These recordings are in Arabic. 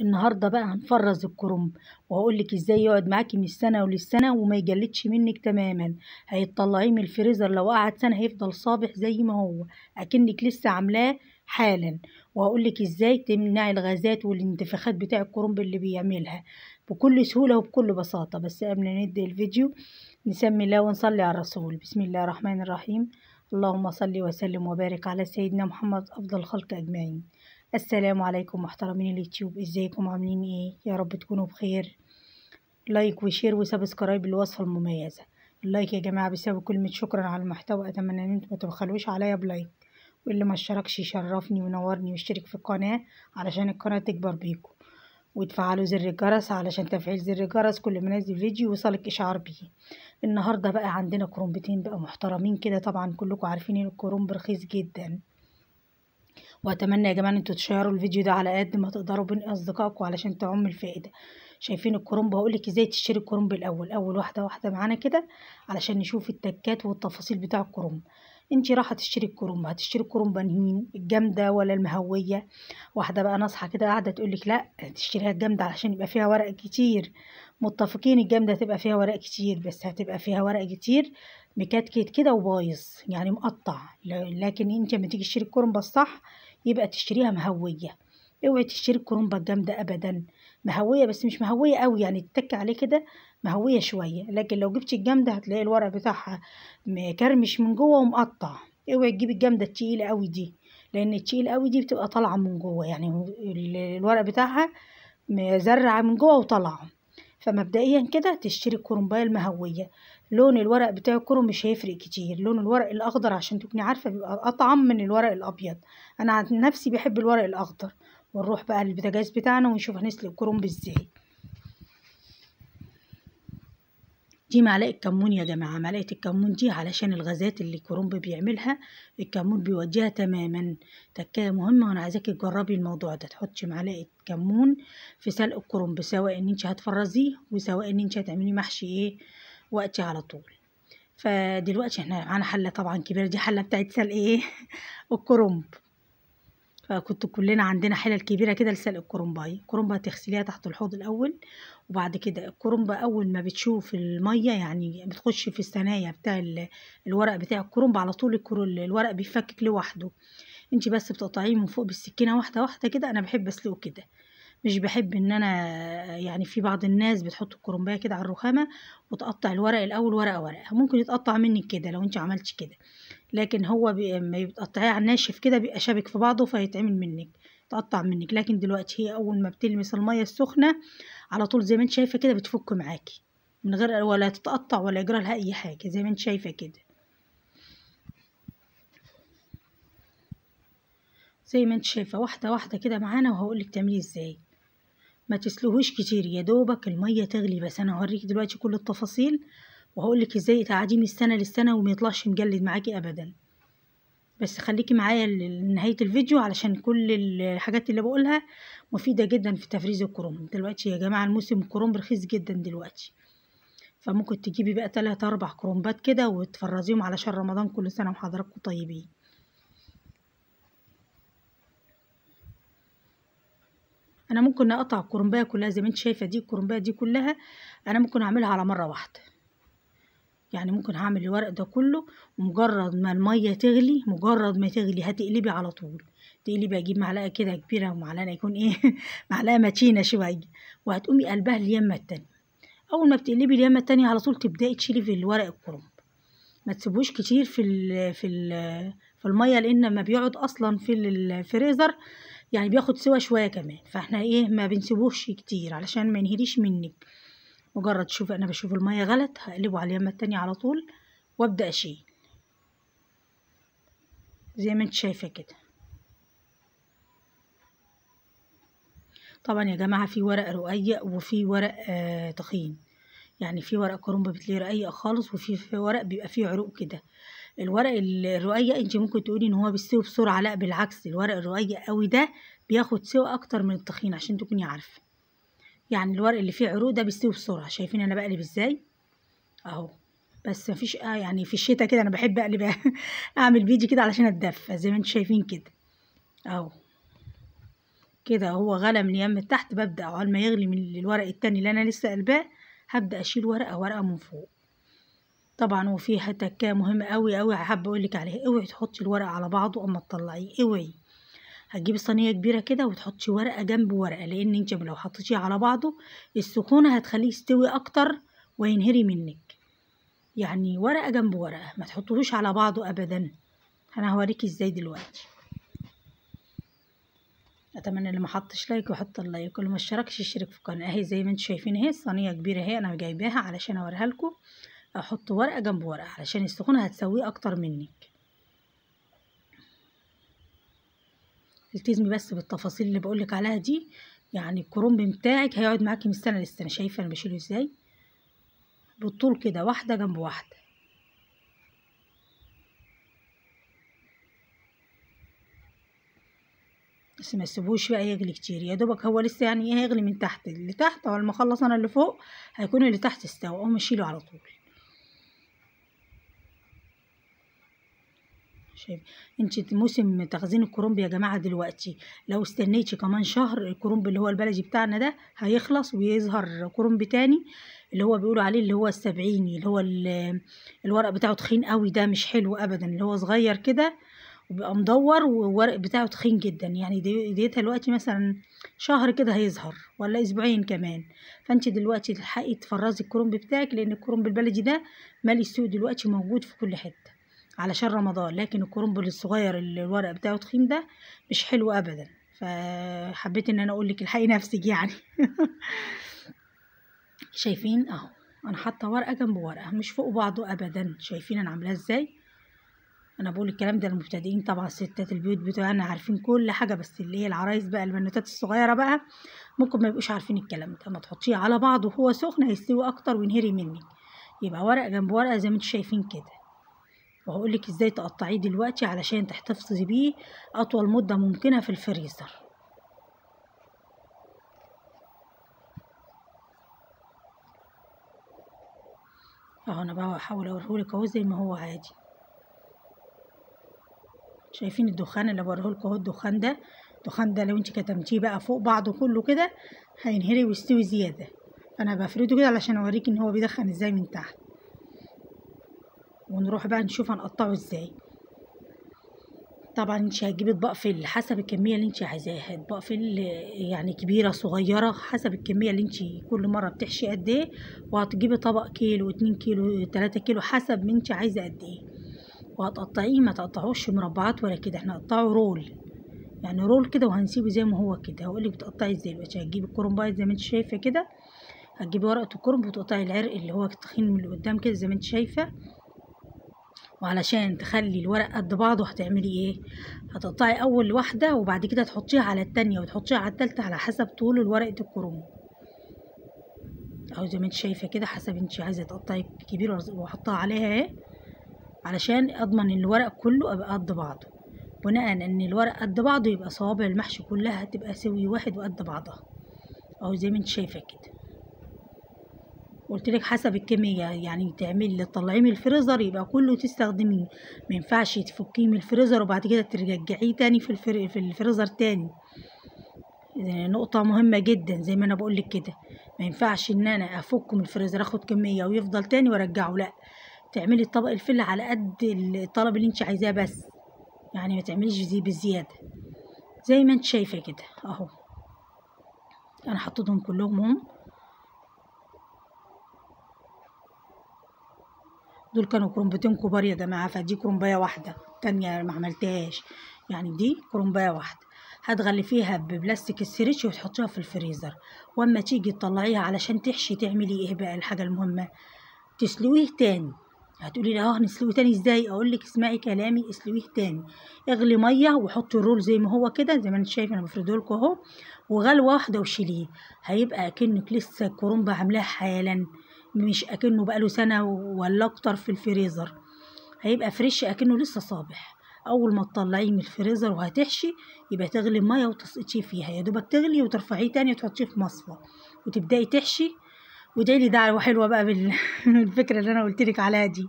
النهارده بقى هنفرز الكرنب وهقولك ازاي يقعد معاكي من السنه وللسنه وما يجلدش منك تماما هيتطلعيه من الفريزر لو قعد سنه هيفضل صابح زي ما هو اكنك لسه عاملاه حالا وهقولك ازاي تمنعي الغازات والانتفاخات بتاع الكرنب اللي بيعملها بكل سهوله وبكل بساطه بس قبل ما نبدا الفيديو نسمي الله ونصلي على الرسول بسم الله الرحمن الرحيم اللهم صل وسلم وبارك على سيدنا محمد افضل خلق اجمعين السلام عليكم محترمين اليوتيوب ازيكم عاملين ايه يا رب تكونوا بخير لايك وشير وسبسكرايب الوصفه المميزه اللايك يا جماعه بيساوي كلمه شكرا على المحتوى اتمنى ان انتم متبخلوش تبخلوش عليا بلايك واللي ما اشتركش يشرفني وينورني ويشترك في القناه علشان القناه تكبر بيكم وتفعلوا زر الجرس علشان تفعيل زر الجرس كل ما انزل فيديو يوصلك اشعار بيه النهارده بقى عندنا كرومبتين بقى محترمين كده طبعا كلكم عارفين ان الكرومب رخيص جدا واتمنى يا جماعه ان انتوا تشيروا الفيديو ده على قد ما تقدروا بين اصدقائكم علشان تعم الفائده شايفين الكرنب هقولك ازاي تشتري الكرنب الاول اول واحده واحده معانا كده علشان نشوف التكات والتفاصيل بتاع الكرنب انت رايحه تشتري الكرنب هتشتري الكرنب مين الجامده ولا المهويه واحده بقى ناصحه كده قاعده تقولك لا تشتريها الجامده علشان يبقى فيها ورق كتير متفقين الجامده تبقى فيها ورق كتير بس هتبقى فيها ورق كتير مكتكت كده وبايظ يعني مقطع لكن انت لما تيجي تشتري الكرنب الصح يبقى تشتريها مهوية اوعي تشتري كرومبة جامدة ابدا مهوية بس مش مهوية قوي يعني تتك عليه كده مهوية شوية لكن لو جبتي الجامدة هتلاقي الورق بتاعها مكرمش من جوه ومقطع اوعي تجيبي الجامدة التقيلة قوي دي لان التقيلة قوي دي بتبقى طالعة من جوه يعني الورق بتاعها مزرعة من جوه وطالعة فمبدئيا كده تشتري الكرنبايه المهويه لون الورق بتاع الكرنب مش هيفرق كتير لون الورق الاخضر عشان تكوني عارفه بيبقى اطعم من الورق الابيض انا عن نفسي بحب الورق الاخضر ونروح بقى للبوتاجاز بتاعنا ونشوف هنسلق الكرنب ازاي دي معلقة كمون يا جماعة معلقة الكمون دي علشان الغازات اللي الكرنب بيعملها الكمون بيوديها تماما تكاية مهمة وانا عايزاكي تجربي الموضوع ده تحطي معلقة كمون في سلق الكرنب سواء ان انت هتفرزيه وسواء ان انت هتعملي محشي ايه وقتي على طول فدلوقتي احنا معانا حلة طبعا كبيرة دي حلة بتاعت سلق ايه الكرنب فكنت كلنا عندنا حلل كبيره كده لسلق الكرنباي الكرنبه تغسليها تحت الحوض الاول وبعد كده الكرنبه اول ما بتشوف الميه يعني بتخش في الثنايا بتاع الورق بتاع الكرنبه على طول الورق بيفكك لوحده انت بس بتقطعيه من فوق بالسكينه واحده واحده كده انا بحب اسلقه كده مش بحب ان انا يعني في بعض الناس بتحط الكرنبايه كده على الرخامه وتقطع الورق الاول ورقه ورقه ممكن يتقطع منك كده لو انت عملتش كده لكن هو ما بتقطعيه على الناشف كده بيبقى شابك في بعضه فيتعمل منك تقطع منك لكن دلوقتي هي اول ما بتلمس الميه السخنه على طول زي ما انت شايفه كده بتفك معاكي من غير ولا تتقطع ولا يجرى لها اي حاجه زي ما انت شايفه كده زي ما انت شايفه واحده واحده كده معانا وهقولك تعملي ازاي ما تسلوهوش كتير يا دوبك الميه تغلي بس انا هوريك دلوقتي كل التفاصيل وهقولك ازاي تقعديه من السنة للسنة وما يطلعش مجلد معاكي ابدا بس خليكي معايا لنهاية الفيديو علشان كل الحاجات اللي بقولها مفيدة جدا في تفريز الكروم دلوقتي يا جماعة الموسم الكروم رخيص جدا دلوقتي فممكن تجيبي بقى تلات أربع كرومبات كده وتفرزيهم علشان رمضان كل سنة وحضراتكم طيبين انا ممكن اقطع الكرنبايه كلها زي ما انت شايفه دي الكرنبايه دي كلها انا ممكن اعملها على مره واحده يعني ممكن هعمل الورق ده كله ومجرد ما المية تغلي مجرد ما تغلي هتقلبي على طول تقلبي اجيب معلقة كده كبيرة ومعلقة يكون ايه معلقة متينة شوية وهتقومي قلبها اليمة التانية اول ما بتقلبي اليمة التانية على طول تبدأي تشيلي في الورق الكرنب ما تسيبوش كتير في ال في ال في المية لان لما بيقعد اصلا في الفريزر يعني بياخد سوا شوية كمان فاحنا ايه ما بنسيبوش كتير علشان ما ينهريش منك مجرد شوف أنا بشوف المية غلط هقلبه على اليمة التانية على طول وأبدأ أشيل زي ما انت شايفة كده طبعا يا جماعة في ورق رقيق وفي ورق آه تخين يعني في ورق كرنب بتلاقيه رقيق خالص وفي في ورق بيبقى فيه عروق كده الورق الرقيق انت ممكن تقولي ان هو بيستوي بسرعه لا بالعكس الورق الرقيق قوي ده بياخد سوى اكتر من التخين عشان تكوني عارفه يعني الورق اللي فيه عروق ده بيستوي بسرعه شايفين انا بقلب ازاي اهو بس مفيش آه يعني في الشتا كده انا بحب اقلب اعمل بيدي كده علشان اتدفى زي ما انتم شايفين كده اهو كده هو غلى من يم تحت ببدا اول ما يغلي من الورق التاني اللي انا لسه قلباه هبدا اشيل ورقه ورقه من فوق طبعا وفي كده مهمه قوي قوي حابه اقول لك عليها اوعي تحطي الورق على بعضه اما تطلعيه اوعي هتجيبي صينيه كبيره كده وتحطي ورقه جنب ورقه لان انت لو حطيتيه على بعضه السخونه هتخليه يستوي اكتر وينهري منك يعني ورقه جنب ورقه ما تحطوش على بعضه ابدا انا هوريكي ازاي دلوقتي اتمنى اللي ما حطش لايك يحط اللايك واللي ما اشتركش يشترك في القناه اهي زي ما انتم شايفين اهي الصينيه كبيره اهي انا جايباها علشان اوريها لكم احط ورقه جنب ورقه علشان السخونه هتسويه اكتر منك التزمي بس بالتفاصيل اللي بقولك عليها دي يعني الكرنب بتاعك هيقعد معاكي من السنه للسنه شايفه انا بشيله ازاي بالطول كده واحده جنب واحده بس ما تسيبوش بقى يغلي كتير يا دوبك هو لسه يعني ايه هيغلي من تحت اللي تحت اول ما اخلص انا اللي فوق هيكون اللي تحت استوى اقوم اشيله على طول شايف انت موسم تخزين الكرنب يا جماعه دلوقتي لو استنيتي كمان شهر الكرنب اللي هو البلدي بتاعنا ده هيخلص ويظهر كرنب تاني اللي هو بيقولوا عليه اللي هو السبعيني اللي هو الورق بتاعه تخين قوي ده مش حلو ابدا اللي هو صغير كده وبيبقى مدور وورق بتاعه تخين جدا يعني ديتها دلوقتي مثلا شهر كده هيظهر ولا اسبوعين كمان فانت دلوقتي تلحقي تفرزي الكرنب بتاعك لان الكرنب البلدي ده مالي السوق دلوقتي موجود في كل حته علشان رمضان لكن الكرنبل الصغير اللي الورق بتاعه تخين ده مش حلو ابدا فحبيت ان انا اقول لك الحقي نفسك يعني شايفين اهو انا حاطه ورقه جنب ورقه مش فوق بعضه ابدا شايفين انا عاملاه ازاي انا بقول الكلام ده للمبتدئين طبعا الستات البيوت بتوعنا عارفين كل حاجه بس اللي هي العرايس بقى البنوتات الصغيره بقى ممكن ما يبقوش عارفين الكلام ده ما تحطيه على بعضه وهو سخن هيستوي اكتر وينهري منك يبقى ورقه جنب ورقه زي ما انتوا شايفين كده وهقولك ازاي تقطعيه دلوقتي علشان تحتفظي بيه اطول مدة ممكنة في الفريزر اهو انا هحاول اوريهولك اهو زي ما هو عادي شايفين الدخان اللي بوريهولك اهو الدخان ده الدخان ده لو انت كتمتيه بقى فوق بعضه كله كده هينهري ويستوي زيادة انا بفرده كده علشان اوريك ان هو بيدخن ازاي من تحت ونروح بقى نشوف هنقطعه ازاي طبعا انت هتجيبي اطباق فل حسب الكميه اللي انت عايزاها اطباق فل يعني كبيره صغيره حسب الكميه اللي انت كل مره بتحشي قد ايه وهتجيبي طبق كيلو اتنين كيلو تلاتة كيلو حسب ما انت عايزه قد ايه وهتقطعيه ما تقطعوش مربعات ولا كده احنا هنقطعه رول يعني رول كده وهنسيبه زي ما هو كده هقول لك بتقطعي ازاي بقى هتجيبي الكرنبايه زي ما انت شايفه كده هتجيبي ورقه الكرنب وتقطعي العرق اللي هو التخين من اللي قدام كده زي ما انت شايفه وعلشان تخلي الورق قد بعضه هتعملي ايه هتقطعي اول واحدة وبعد كده تحطيها على التانية وتحطيها على التالتة على حسب طول ورقة الكروم او زي ما انت شايفة كده حسب انت عايزة تقطعي كبير واحطها عليها اهي علشان اضمن الورق كله يبقى قد بعضه بناء ان الورق قد بعضه يبقى صوابع المحشي كلها هتبقى سوي واحد وقد بعضها او زي ما انت شايفة كده قلت لك حسب الكميه يعني اللي تطلعيه من الفريزر يبقى كله تستخدميه ما ينفعش تفكيه من الفريزر وبعد كده ترجعيه تاني في الفر... في الفريزر تاني نقطة مهمة جدا زي ما انا بقول لك كده ما ينفعش ان انا افكه من الفريزر اخد كمية ويفضل تاني وارجعه لا تعملي طبق الفل على قد الطلب اللي انت عايزاه بس يعني ما تعمليش زي بالزيادة زي ما انت شايفة كده اهو انا حطيتهم كلهم هم دول كانوا كرومبتين كبار يا جماعه فدي كرومبايه واحده تانية ما عملتهاش يعني دي كرومبايه واحده هتغلفيها ببلاستيك السريتش وتحطيها في الفريزر واما تيجي تطلعيها علشان تحشي تعملي ايه بقى الحاجه المهمه تسلويه تاني هتقولي لي اه هنسلوه تاني ازاي اقول لك اسمعي كلامي اسلويه تاني اغلي ميه وحطي الرول زي ما هو كده زي ما انت شايف انا بفرده لكم اهو وغلوه واحده وشيليه هيبقى اكنك لسه الكرنب عاملاه حالا مش اكنه بقاله سنه ولا اكتر في الفريزر هيبقى فريش اكنه لسه صابح اول ما تطلعيه من الفريزر وهتحشي يبقى تغلي الميه وتسقطيه فيها يا دوبك تغلي وترفعيه تاني وتحطيه في مصفى وتبداي تحشي وادعي لي دعوه حلوه بقى بالفكره اللي انا قلت لك عليها دي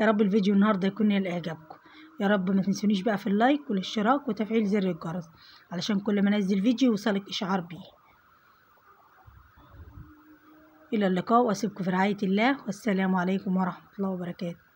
يا رب الفيديو النهارده يكون لاعجابكم يا رب ما تنسونيش بقى في اللايك والاشتراك وتفعيل زر الجرس علشان كل ما انزل فيديو يوصلك اشعار بيه إلى اللقاء وأسيبكم في رعاية الله والسلام عليكم ورحمة الله وبركاته